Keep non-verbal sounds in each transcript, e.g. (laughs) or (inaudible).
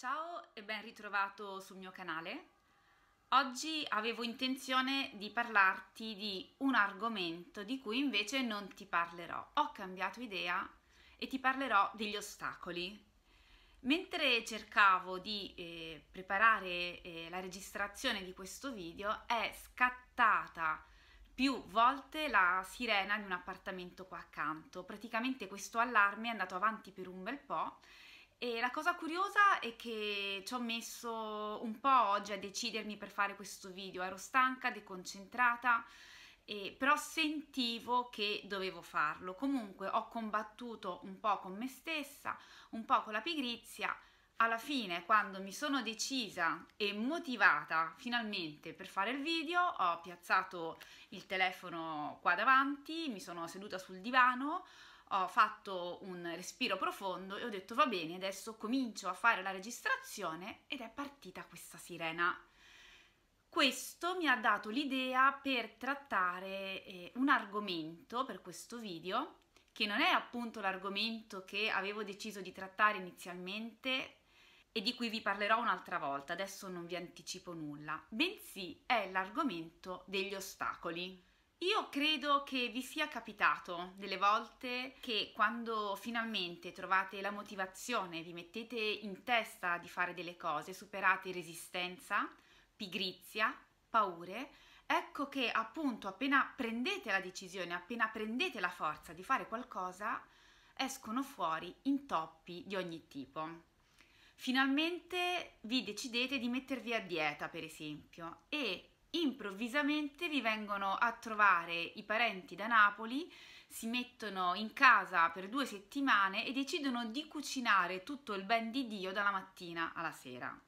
Ciao e ben ritrovato sul mio canale. Oggi avevo intenzione di parlarti di un argomento di cui invece non ti parlerò. Ho cambiato idea e ti parlerò degli ostacoli. Mentre cercavo di eh, preparare eh, la registrazione di questo video è scattata più volte la sirena di un appartamento qua accanto. Praticamente questo allarme è andato avanti per un bel po' E la cosa curiosa è che ci ho messo un po' oggi a decidermi per fare questo video, ero stanca, deconcentrata, eh, però sentivo che dovevo farlo. Comunque ho combattuto un po' con me stessa, un po' con la pigrizia, alla fine quando mi sono decisa e motivata finalmente per fare il video ho piazzato il telefono qua davanti, mi sono seduta sul divano, ho fatto un respiro profondo e ho detto va bene, adesso comincio a fare la registrazione ed è partita questa sirena. Questo mi ha dato l'idea per trattare eh, un argomento per questo video che non è appunto l'argomento che avevo deciso di trattare inizialmente e di cui vi parlerò un'altra volta, adesso non vi anticipo nulla, bensì è l'argomento degli ostacoli. Io credo che vi sia capitato delle volte che quando finalmente trovate la motivazione, vi mettete in testa di fare delle cose, superate resistenza, pigrizia, paure, ecco che appunto appena prendete la decisione, appena prendete la forza di fare qualcosa, escono fuori intoppi di ogni tipo. Finalmente vi decidete di mettervi a dieta, per esempio, e improvvisamente vi vengono a trovare i parenti da Napoli, si mettono in casa per due settimane e decidono di cucinare tutto il ben di Dio dalla mattina alla sera.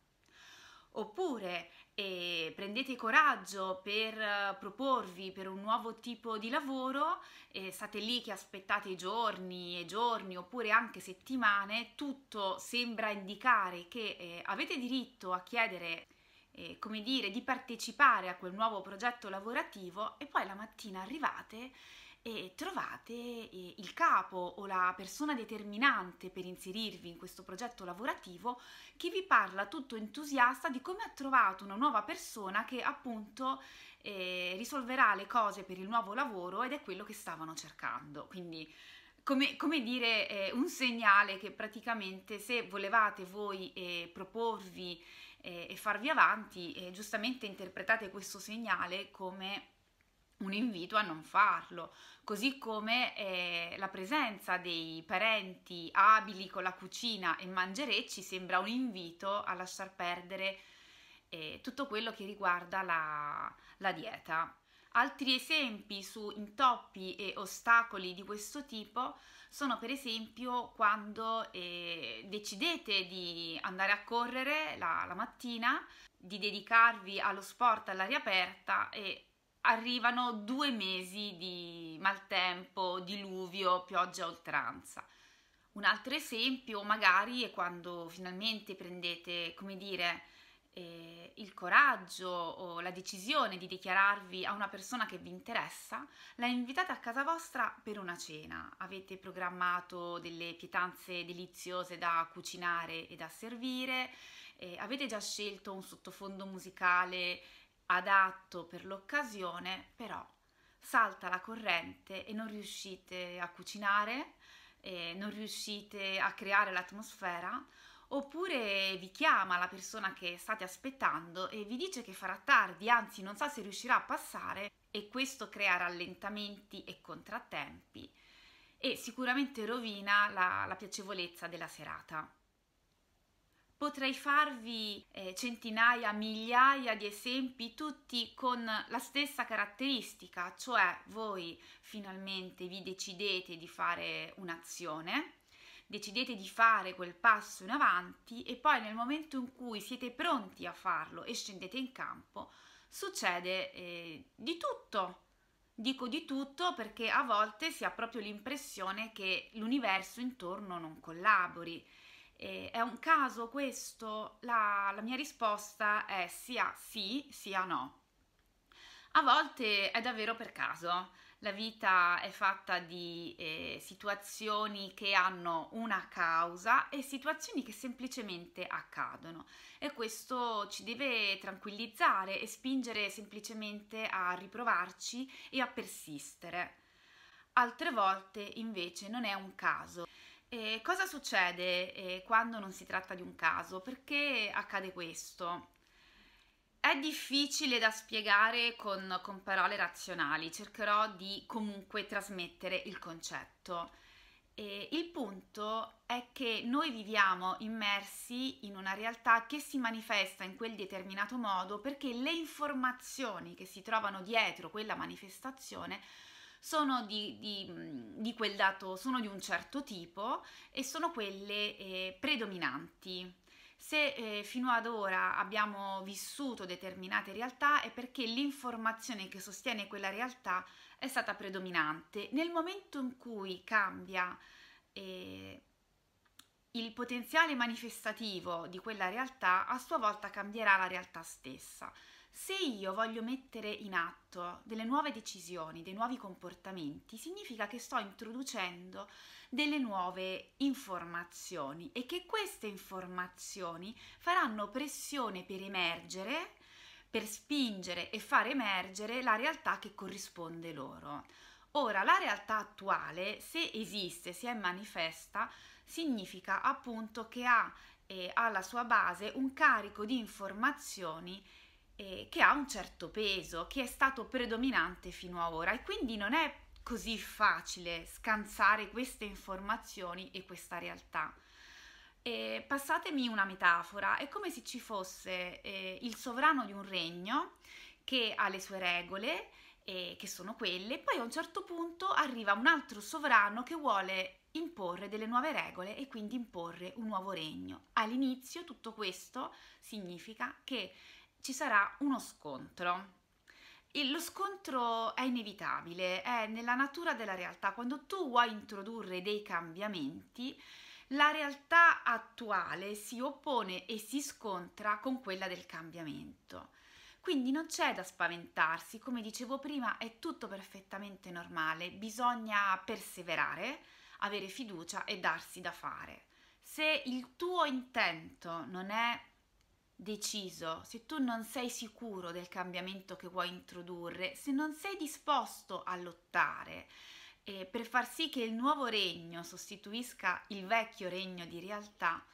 Oppure eh, prendete coraggio per eh, proporvi per un nuovo tipo di lavoro, eh, state lì che aspettate giorni e giorni oppure anche settimane, tutto sembra indicare che eh, avete diritto a chiedere eh, come dire, di partecipare a quel nuovo progetto lavorativo e poi la mattina arrivate e trovate eh, il capo o la persona determinante per inserirvi in questo progetto lavorativo che vi parla tutto entusiasta di come ha trovato una nuova persona che appunto eh, risolverà le cose per il nuovo lavoro ed è quello che stavano cercando. Quindi come, come dire, eh, un segnale che praticamente se volevate voi eh, proporvi eh, e farvi avanti, e giustamente interpretate questo segnale come un invito a non farlo, così come eh, la presenza dei parenti abili con la cucina e mangerecci sembra un invito a lasciar perdere eh, tutto quello che riguarda la, la dieta Altri esempi su intoppi e ostacoli di questo tipo sono per esempio quando eh, decidete di andare a correre la, la mattina, di dedicarvi allo sport all'aria aperta e arrivano due mesi di maltempo, diluvio, pioggia a oltranza. Un altro esempio magari è quando finalmente prendete, come dire, eh, il coraggio o la decisione di dichiararvi a una persona che vi interessa, la invitate a casa vostra per una cena. Avete programmato delle pietanze deliziose da cucinare e da servire, eh, avete già scelto un sottofondo musicale adatto per l'occasione, però salta la corrente e non riuscite a cucinare, eh, non riuscite a creare l'atmosfera oppure vi chiama la persona che state aspettando e vi dice che farà tardi, anzi non sa se riuscirà a passare e questo crea rallentamenti e contrattempi e sicuramente rovina la, la piacevolezza della serata. Potrei farvi eh, centinaia, migliaia di esempi, tutti con la stessa caratteristica, cioè voi finalmente vi decidete di fare un'azione, decidete di fare quel passo in avanti e poi nel momento in cui siete pronti a farlo e scendete in campo, succede eh, di tutto. Dico di tutto perché a volte si ha proprio l'impressione che l'universo intorno non collabori. Eh, è un caso questo? La, la mia risposta è sia sì sia no. A volte è davvero per caso. La vita è fatta di eh, situazioni che hanno una causa e situazioni che semplicemente accadono e questo ci deve tranquillizzare e spingere semplicemente a riprovarci e a persistere. Altre volte invece non è un caso. E cosa succede eh, quando non si tratta di un caso? Perché accade questo? È difficile da spiegare con, con, parole razionali, cercherò di comunque trasmettere il concetto. E il punto è che noi viviamo immersi in una realtà che si manifesta in quel determinato modo perché le informazioni che si trovano dietro quella manifestazione sono di, di, di quel dato, sono di un certo tipo e sono quelle eh, predominanti. Se eh, fino ad ora abbiamo vissuto determinate realtà è perché l'informazione che sostiene quella realtà è stata predominante. Nel momento in cui cambia eh, il potenziale manifestativo di quella realtà, a sua volta cambierà la realtà stessa. Se io voglio mettere in atto delle nuove decisioni, dei nuovi comportamenti, significa che sto introducendo delle nuove informazioni e che queste informazioni faranno pressione per emergere, per spingere e far emergere la realtà che corrisponde loro. Ora, la realtà attuale, se esiste, se è manifesta, significa appunto che ha eh, alla sua base un carico di informazioni eh, che ha un certo peso, che è stato predominante fino ad ora e quindi non è così facile scansare queste informazioni e questa realtà. E passatemi una metafora, è come se ci fosse eh, il sovrano di un regno che ha le sue regole, eh, che sono quelle, poi a un certo punto arriva un altro sovrano che vuole imporre delle nuove regole e quindi imporre un nuovo regno. All'inizio tutto questo significa che ci sarà uno scontro. E lo scontro è inevitabile, è nella natura della realtà. Quando tu vuoi introdurre dei cambiamenti, la realtà attuale si oppone e si scontra con quella del cambiamento. Quindi non c'è da spaventarsi, come dicevo prima, è tutto perfettamente normale, bisogna perseverare, avere fiducia e darsi da fare. Se il tuo intento non è deciso, se tu non sei sicuro del cambiamento che vuoi introdurre, se non sei disposto a lottare eh, per far sì che il nuovo regno sostituisca il vecchio regno di realtà,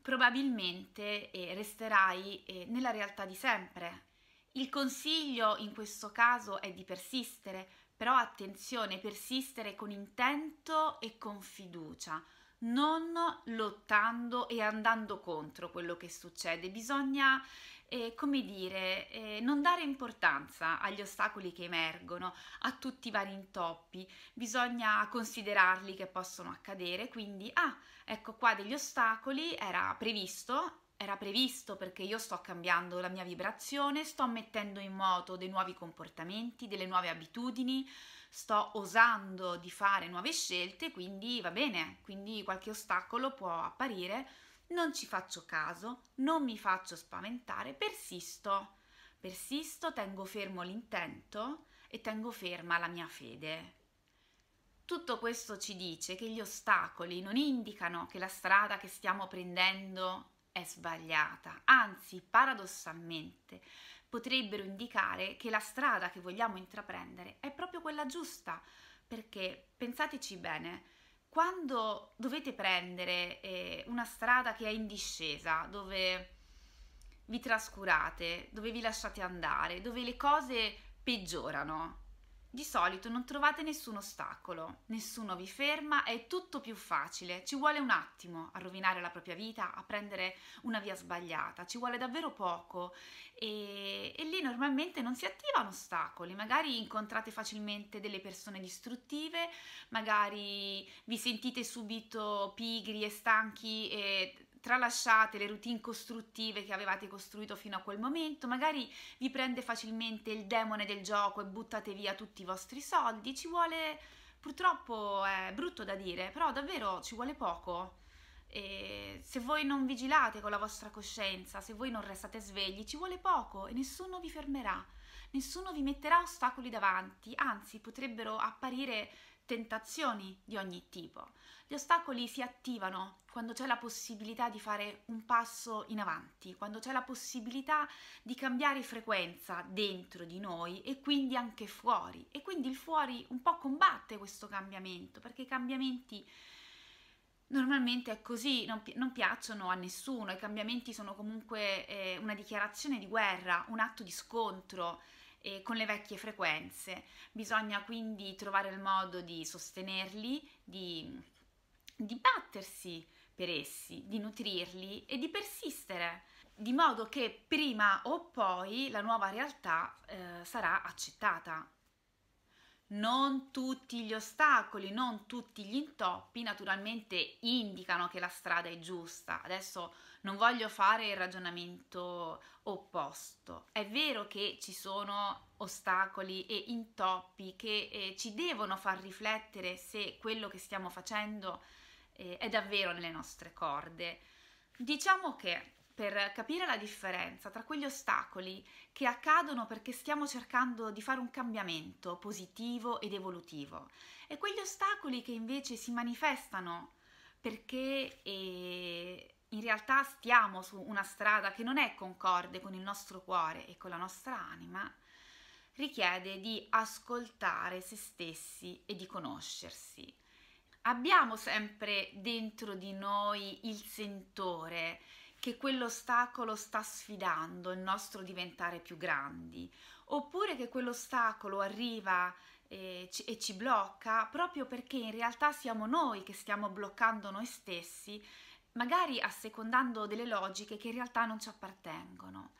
probabilmente eh, resterai eh, nella realtà di sempre. Il consiglio in questo caso è di persistere, però attenzione, persistere con intento e con fiducia non lottando e andando contro quello che succede, bisogna, eh, come dire, eh, non dare importanza agli ostacoli che emergono, a tutti i vari intoppi, bisogna considerarli che possono accadere, quindi, ah, ecco qua degli ostacoli, era previsto, era previsto perché io sto cambiando la mia vibrazione, sto mettendo in moto dei nuovi comportamenti, delle nuove abitudini, sto osando di fare nuove scelte, quindi va bene, quindi qualche ostacolo può apparire, non ci faccio caso, non mi faccio spaventare, persisto, persisto, tengo fermo l'intento e tengo ferma la mia fede. Tutto questo ci dice che gli ostacoli non indicano che la strada che stiamo prendendo è sbagliata, anzi paradossalmente potrebbero indicare che la strada che vogliamo intraprendere è proprio quella giusta, perché pensateci bene, quando dovete prendere eh, una strada che è in discesa, dove vi trascurate, dove vi lasciate andare, dove le cose peggiorano, di solito non trovate nessun ostacolo, nessuno vi ferma, è tutto più facile, ci vuole un attimo a rovinare la propria vita, a prendere una via sbagliata, ci vuole davvero poco e, e lì normalmente non si attivano ostacoli, magari incontrate facilmente delle persone distruttive, magari vi sentite subito pigri e stanchi e tralasciate le routine costruttive che avevate costruito fino a quel momento, magari vi prende facilmente il demone del gioco e buttate via tutti i vostri soldi, ci vuole, purtroppo è brutto da dire, però davvero ci vuole poco. E se voi non vigilate con la vostra coscienza, se voi non restate svegli, ci vuole poco e nessuno vi fermerà, nessuno vi metterà ostacoli davanti, anzi potrebbero apparire tentazioni di ogni tipo. Gli ostacoli si attivano quando c'è la possibilità di fare un passo in avanti, quando c'è la possibilità di cambiare frequenza dentro di noi e quindi anche fuori. E quindi il fuori un po' combatte questo cambiamento, perché i cambiamenti normalmente è così, non, pi- non piacciono a nessuno, i cambiamenti sono comunque eh, una dichiarazione di guerra, un atto di scontro eh, con le vecchie frequenze. Bisogna quindi trovare il modo di sostenerli, di, di battersi per essi, di nutrirli e di persistere, di modo che prima o poi la nuova realtà eh, sarà accettata non tutti gli ostacoli, non tutti gli intoppi naturalmente indicano che la strada è giusta. Adesso non voglio fare il ragionamento opposto. È vero che ci sono ostacoli e intoppi che eh, ci devono far riflettere se quello che stiamo facendo eh, è davvero nelle nostre corde. Diciamo che per capire la differenza tra quegli ostacoli che accadono perché stiamo cercando di fare un cambiamento positivo ed evolutivo e quegli ostacoli che invece si manifestano perché eh, in realtà stiamo su una strada che non è concorde con il nostro cuore e con la nostra anima, richiede di ascoltare se stessi e di conoscersi. Abbiamo sempre dentro di noi il sentore che quell'ostacolo sta sfidando il nostro diventare più grandi, oppure che quell'ostacolo arriva e eh, ci, e ci blocca proprio perché in realtà siamo noi che stiamo bloccando noi stessi, magari assecondando delle logiche che in realtà non ci appartengono.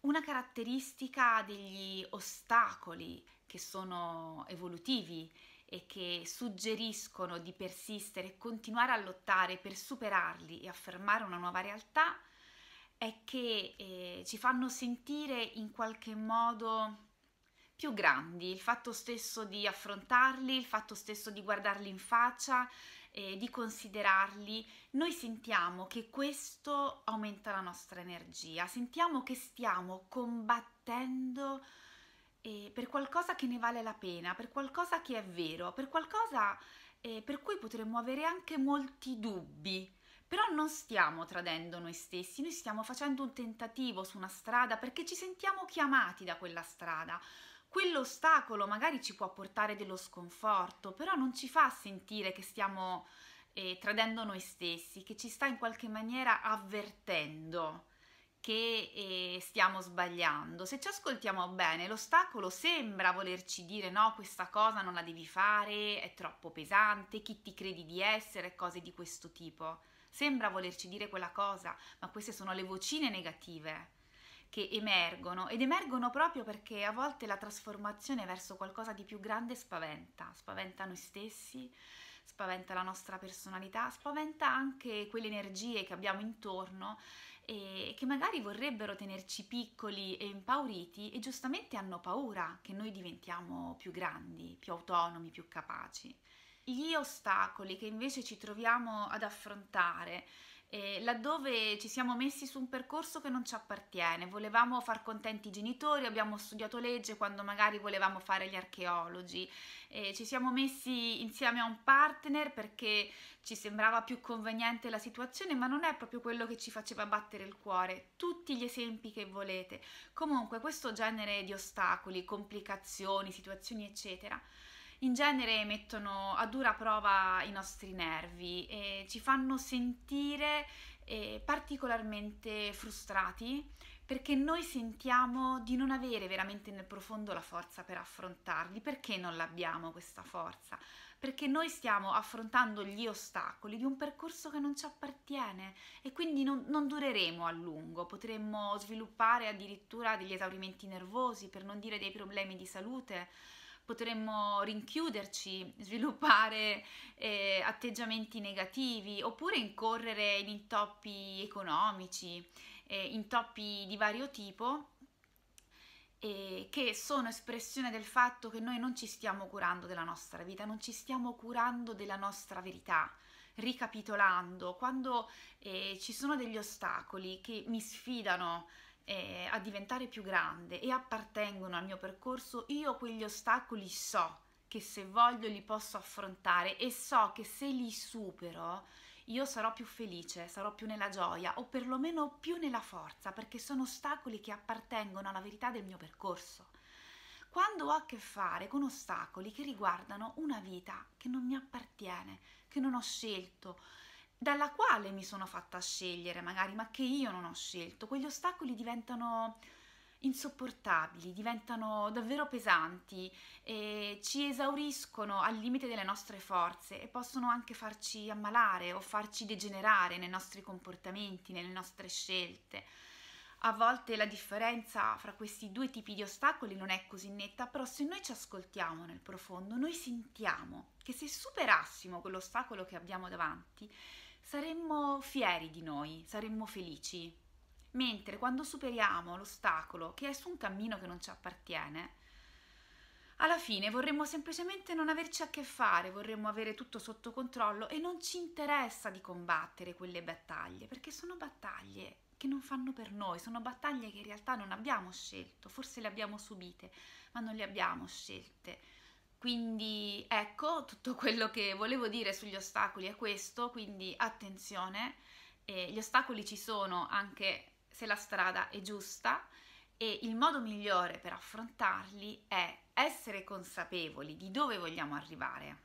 Una caratteristica degli ostacoli che sono evolutivi e che suggeriscono di persistere e continuare a lottare per superarli e affermare una nuova realtà è che eh, ci fanno sentire in qualche modo più grandi, il fatto stesso di affrontarli, il fatto stesso di guardarli in faccia, eh, di considerarli, noi sentiamo che questo aumenta la nostra energia, sentiamo che stiamo combattendo eh, per qualcosa che ne vale la pena, per qualcosa che è vero, per qualcosa eh, per cui potremmo avere anche molti dubbi. Però non stiamo tradendo noi stessi, noi stiamo facendo un tentativo su una strada perché ci sentiamo chiamati da quella strada. Quell'ostacolo magari ci può portare dello sconforto, però non ci fa sentire che stiamo eh, tradendo noi stessi, che ci sta in qualche maniera avvertendo che eh, stiamo sbagliando. Se ci ascoltiamo bene, l'ostacolo sembra volerci dire no, questa cosa non la devi fare, è troppo pesante, chi ti credi di essere, cose di questo tipo. Sembra volerci dire quella cosa, ma queste sono le vocine negative che emergono ed emergono proprio perché a volte la trasformazione verso qualcosa di più grande spaventa, spaventa noi stessi, spaventa la nostra personalità, spaventa anche quelle energie che abbiamo intorno e che magari vorrebbero tenerci piccoli e impauriti e giustamente hanno paura che noi diventiamo più grandi, più autonomi, più capaci. Gli ostacoli che invece ci troviamo ad affrontare eh, laddove ci siamo messi su un percorso che non ci appartiene, volevamo far contenti i genitori, abbiamo studiato legge quando magari volevamo fare gli archeologi, eh, ci siamo messi insieme a un partner perché ci sembrava più conveniente la situazione, ma non è proprio quello che ci faceva battere il cuore. Tutti gli esempi che volete, comunque questo genere di ostacoli, complicazioni, situazioni, eccetera in genere mettono a dura prova i nostri nervi e ci fanno sentire eh, particolarmente frustrati perché noi sentiamo di non avere veramente nel profondo la forza per affrontarli. Perché non l'abbiamo questa forza? Perché noi stiamo affrontando gli ostacoli di un percorso che non ci appartiene e quindi non, non dureremo a lungo, potremmo sviluppare addirittura degli esaurimenti nervosi, per non dire dei problemi di salute potremmo rinchiuderci, sviluppare eh, atteggiamenti negativi oppure incorrere in intoppi economici, eh, intoppi di vario tipo eh, che sono espressione del fatto che noi non ci stiamo curando della nostra vita, non ci stiamo curando della nostra verità. Ricapitolando, quando eh, ci sono degli ostacoli che mi sfidano eh, a diventare più grande e appartengono al mio percorso, io quegli ostacoli so che se voglio li posso affrontare e so che se li supero io sarò più felice, sarò più nella gioia o perlomeno più nella forza perché sono ostacoli che appartengono alla verità del mio percorso. Quando ho a che fare con ostacoli che riguardano una vita che non mi appartiene, che non ho scelto, dalla quale mi sono fatta scegliere magari, ma che io non ho scelto, quegli ostacoli diventano insopportabili, diventano davvero pesanti e ci esauriscono al limite delle nostre forze e possono anche farci ammalare o farci degenerare nei nostri comportamenti, nelle nostre scelte. A volte la differenza fra questi due tipi di ostacoli non è così netta, però se noi ci ascoltiamo nel profondo, noi sentiamo che se superassimo quell'ostacolo che abbiamo davanti, saremmo fieri di noi, saremmo felici. Mentre quando superiamo l'ostacolo, che è su un cammino che non ci appartiene, alla fine vorremmo semplicemente non averci a che fare, vorremmo avere tutto sotto controllo e non ci interessa di combattere quelle battaglie, perché sono battaglie che non fanno per noi, sono battaglie che in realtà non abbiamo scelto, forse le abbiamo subite, ma non le abbiamo scelte quindi ecco, tutto (laughs) quello che volevo dire sugli ostacoli è questo, quindi attenzione, eh, gli ostacoli ci sono anche se la strada è giusta e il modo migliore per affrontarli è essere consapevoli di dove vogliamo arrivare,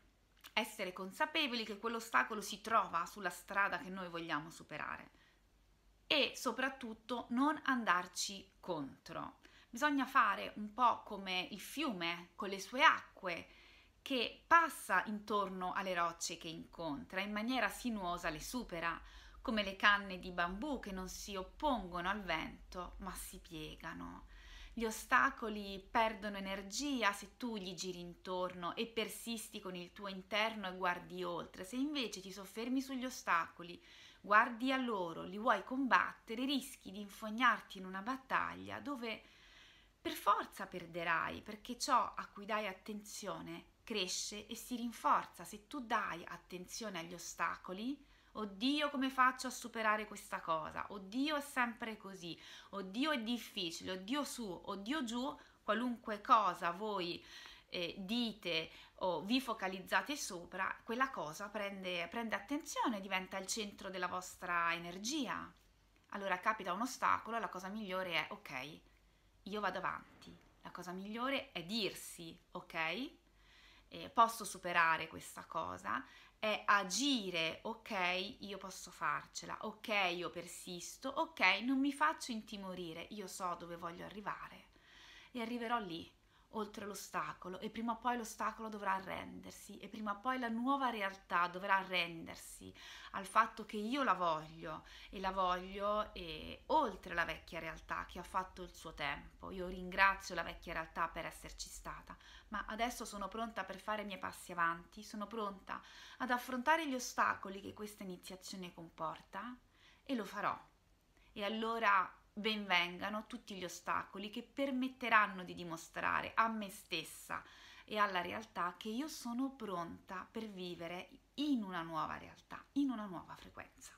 essere consapevoli che quell'ostacolo si trova sulla strada che noi vogliamo superare e soprattutto non andarci contro bisogna fare un po' come il fiume con le sue acque che passa intorno alle rocce che incontra, in maniera sinuosa le supera, come le canne di bambù che non si oppongono al vento ma si piegano. Gli ostacoli perdono energia se tu gli giri intorno e persisti con il tuo interno e guardi oltre. Se invece ti soffermi sugli ostacoli, guardi a loro, li vuoi combattere, rischi di infognarti in una battaglia dove per forza perderai, perché ciò a cui dai attenzione cresce e si rinforza. Se tu dai attenzione agli ostacoli, oddio come faccio a superare questa cosa, oddio è sempre così, oddio è difficile, oddio su, oddio giù, qualunque cosa voi eh, dite o vi focalizzate sopra, quella cosa prende, prende attenzione, diventa il centro della vostra energia. Allora capita un ostacolo, la cosa migliore è ok, io vado avanti. La cosa migliore è dirsi, ok? Eh, posso superare questa cosa, è agire, ok, io posso farcela, ok, io persisto, ok, non mi faccio intimorire, io so dove voglio arrivare e arriverò lì oltre l'ostacolo e prima o poi l'ostacolo dovrà arrendersi e prima o poi la nuova realtà dovrà arrendersi al fatto che io la voglio e la voglio e oltre la vecchia realtà che ha fatto il suo tempo. Io ringrazio la vecchia realtà per esserci stata, ma adesso sono pronta per fare i miei passi avanti, sono pronta ad affrontare gli ostacoli che questa iniziazione comporta e lo farò. E allora benvengano tutti gli ostacoli che permetteranno di dimostrare a me stessa e alla realtà che io sono pronta per vivere in una nuova realtà, in una nuova frequenza.